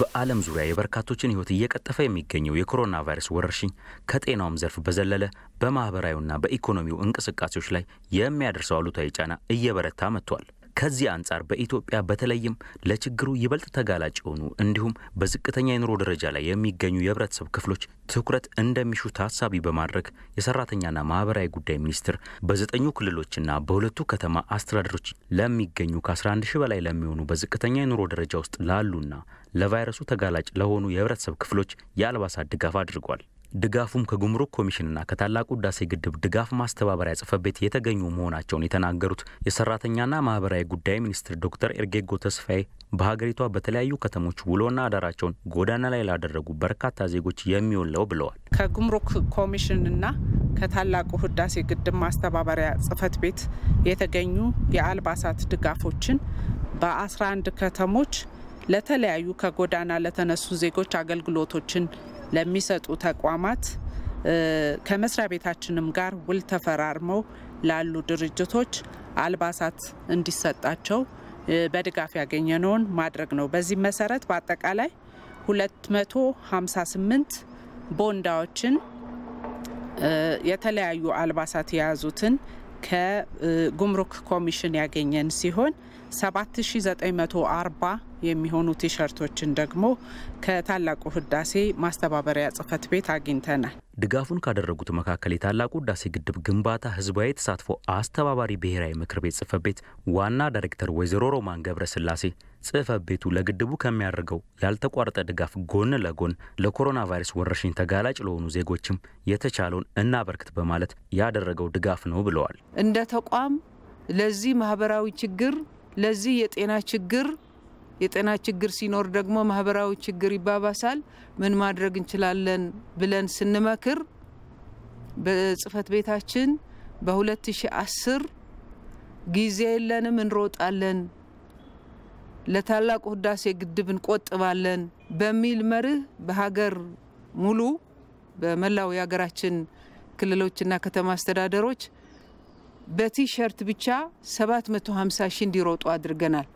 በዓለም ዙሪያ የበርካቶችን ሕይወት እየቀጠፈ የሚገኘው የኮሮና ቫይረስ ወረርሽኝ ከጤናውም ዘርፍ በዘለለ በማህበራዊና በኢኮኖሚው እንቅስቃሴዎች ላይ የሚያደርሰው አሉታዊ ጫና እየበረታ መጥቷል። ከዚህ አንጻር በኢትዮጵያ በተለይም ለችግሩ ይበልጥ ተጋላጭ የሆኑ እንዲሁም በዝቅተኛ የኑሮ ደረጃ ላይ የሚገኙ የህብረተሰብ ክፍሎች ትኩረት እንደሚሹ ታሳቢ በማድረግ የሰራተኛና ማህበራዊ ጉዳይ ሚኒስቴር በዘጠኙ ክልሎችና በሁለቱ ከተማ አስተዳደሮች ለሚገኙ ከ11 ሺህ በላይ ለሚሆኑ በዝቅተኛ የኑሮ ደረጃ ውስጥ ላሉና ለቫይረሱ ተጋላጭ ለሆኑ የህብረተሰብ ክፍሎች የአልባሳት ድጋፍ አድርጓል። ድጋፉም ከጉምሩክ ኮሚሽንና ከታላቁ ህዳሴ ግድብ ድጋፍ ማስተባበሪያ ጽህፈት ቤት የተገኙ መሆናቸውን የተናገሩት የሰራተኛና ማህበራዊ ጉዳይ ሚኒስትር ዶክተር ኤርጌጎ ተስፋዬ በሀገሪቷ በተለያዩ ከተሞች ውሎና አዳራቸውን ጎዳና ላይ ላደረጉ በርካታ ዜጎች የሚውለው ብለዋል። ከጉምሩክ ኮሚሽንና ከታላቁ ህዳሴ ግድብ ማስተባበሪያ ጽፈት ቤት የተገኙ የአልባሳት ድጋፎችን በ11 ከተሞች ለተለያዩ ከጎዳና ለተነሱ ዜጎች አገልግሎቶችን ለሚሰጡ ተቋማት ከመስሪያ ቤታችንም ጋር ውል ተፈራርመው ላሉ ድርጅቶች አልባሳት እንዲሰጣቸው በድጋፍ ያገኘነውን ማድረግ ነው። በዚህ መሰረት በአጠቃላይ 258 ቦንዳዎችን የተለያዩ አልባሳት የያዙትን ከጉምሩክ ኮሚሽን ያገኘን ሲሆን 7940 የሚሆኑ ቲሸርቶችን ደግሞ ከታላቁ ህዳሴ ማስተባበሪያ ጽህፈት ቤት አግኝተናል። ድጋፉን ካደረጉት መካከል የታላቁ ህዳሴ ግድብ ግንባታ ህዝባዊ ተሳትፎ አስተባባሪ ብሔራዊ ምክር ቤት ጽህፈት ቤት ዋና ዳይሬክተር ወይዘሮ ሮማን ገብረስላሴ ጽህፈት ቤቱ ለግድቡ ከሚያደርገው ያልተቋረጠ ድጋፍ ጎን ለጎን ለኮሮና ቫይረስ ወረርሽኝ ተጋላጭ ለሆኑ ዜጎችም የተቻለውን እናበርክት በማለት ያደረገው ድጋፍ ነው ብለዋል። እንደ ተቋም ለዚህ ማህበራዊ ችግር ለዚህ የጤና ችግር የጤና ችግር ሲኖር ደግሞ ማህበራዊ ችግር ይባባሳል። ምን ማድረግ እንችላለን ብለን ስንመክር በጽህፈት ቤታችን በ2010 ጊዜ የለንም እንሮጣለን፣ ለታላቁ ህዳሴ ግድብ እንቆጥባለን በሚል መርህ በሀገር ሙሉ በመላው የሀገራችን ክልሎችና ከተማ አስተዳደሮች በቲሸርት ብቻ 750 ሺ እንዲሮጡ አድርገናል።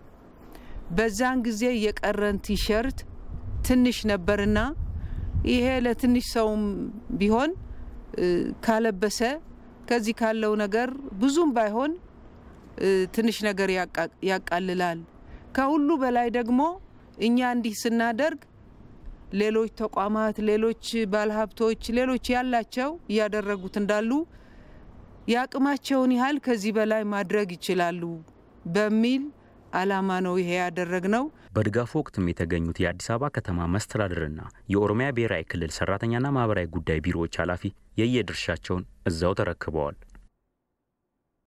በዛን ጊዜ የቀረን ቲሸርት ትንሽ ነበርና ይሄ ለትንሽ ሰውም ቢሆን ካለበሰ ከዚህ ካለው ነገር ብዙም ባይሆን ትንሽ ነገር ያቃልላል። ከሁሉ በላይ ደግሞ እኛ እንዲህ ስናደርግ ሌሎች ተቋማት፣ ሌሎች ባለሀብቶች፣ ሌሎች ያላቸው እያደረጉት እንዳሉ የአቅማቸውን ያህል ከዚህ በላይ ማድረግ ይችላሉ በሚል አላማ ነው ይሄ ያደረግነው። በድጋፉ ወቅትም የተገኙት የአዲስ አበባ ከተማ መስተዳድርና የኦሮሚያ ብሔራዊ ክልል ሰራተኛና ማህበራዊ ጉዳይ ቢሮዎች ኃላፊ የየድርሻቸውን እዛው ተረክበዋል።